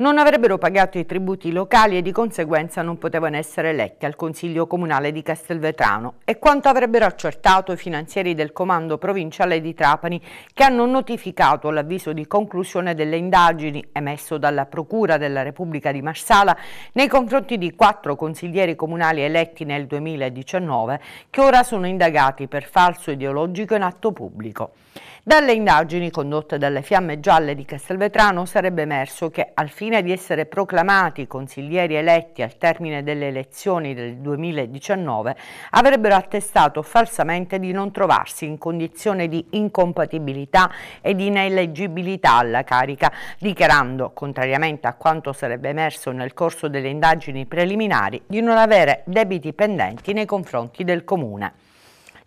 Non avrebbero pagato i tributi locali e di conseguenza non potevano essere eletti al Consiglio Comunale di Castelvetrano e quanto avrebbero accertato i finanzieri del Comando Provinciale di Trapani che hanno notificato l'avviso di conclusione delle indagini emesso dalla Procura della Repubblica di Marsala nei confronti di quattro consiglieri comunali eletti nel 2019 che ora sono indagati per falso ideologico in atto pubblico. Dalle indagini condotte dalle Fiamme Gialle di Castelvetrano sarebbe emerso che al fine fine di essere proclamati consiglieri eletti al termine delle elezioni del 2019, avrebbero attestato falsamente di non trovarsi in condizione di incompatibilità e di ineleggibilità alla carica, dichiarando, contrariamente a quanto sarebbe emerso nel corso delle indagini preliminari, di non avere debiti pendenti nei confronti del Comune.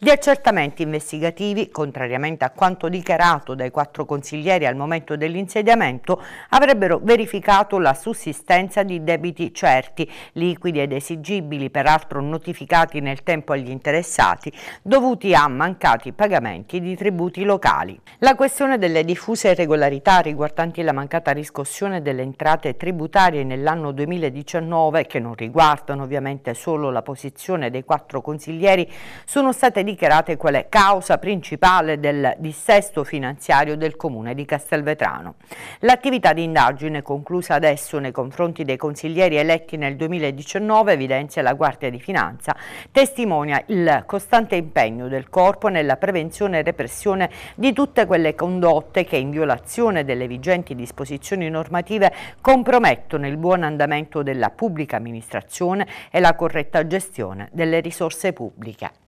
Gli accertamenti investigativi, contrariamente a quanto dichiarato dai quattro consiglieri al momento dell'insediamento, avrebbero verificato la sussistenza di debiti certi, liquidi ed esigibili, peraltro notificati nel tempo agli interessati, dovuti a mancati pagamenti di tributi locali. La questione delle diffuse irregolarità riguardanti la mancata riscossione delle entrate tributarie nell'anno 2019, che non riguardano ovviamente solo la posizione dei quattro consiglieri, sono state dichiarate dichiarate quale causa principale del dissesto finanziario del comune di Castelvetrano. L'attività di indagine conclusa adesso nei confronti dei consiglieri eletti nel 2019 evidenzia la Guardia di Finanza, testimonia il costante impegno del corpo nella prevenzione e repressione di tutte quelle condotte che in violazione delle vigenti disposizioni normative compromettono il buon andamento della pubblica amministrazione e la corretta gestione delle risorse pubbliche.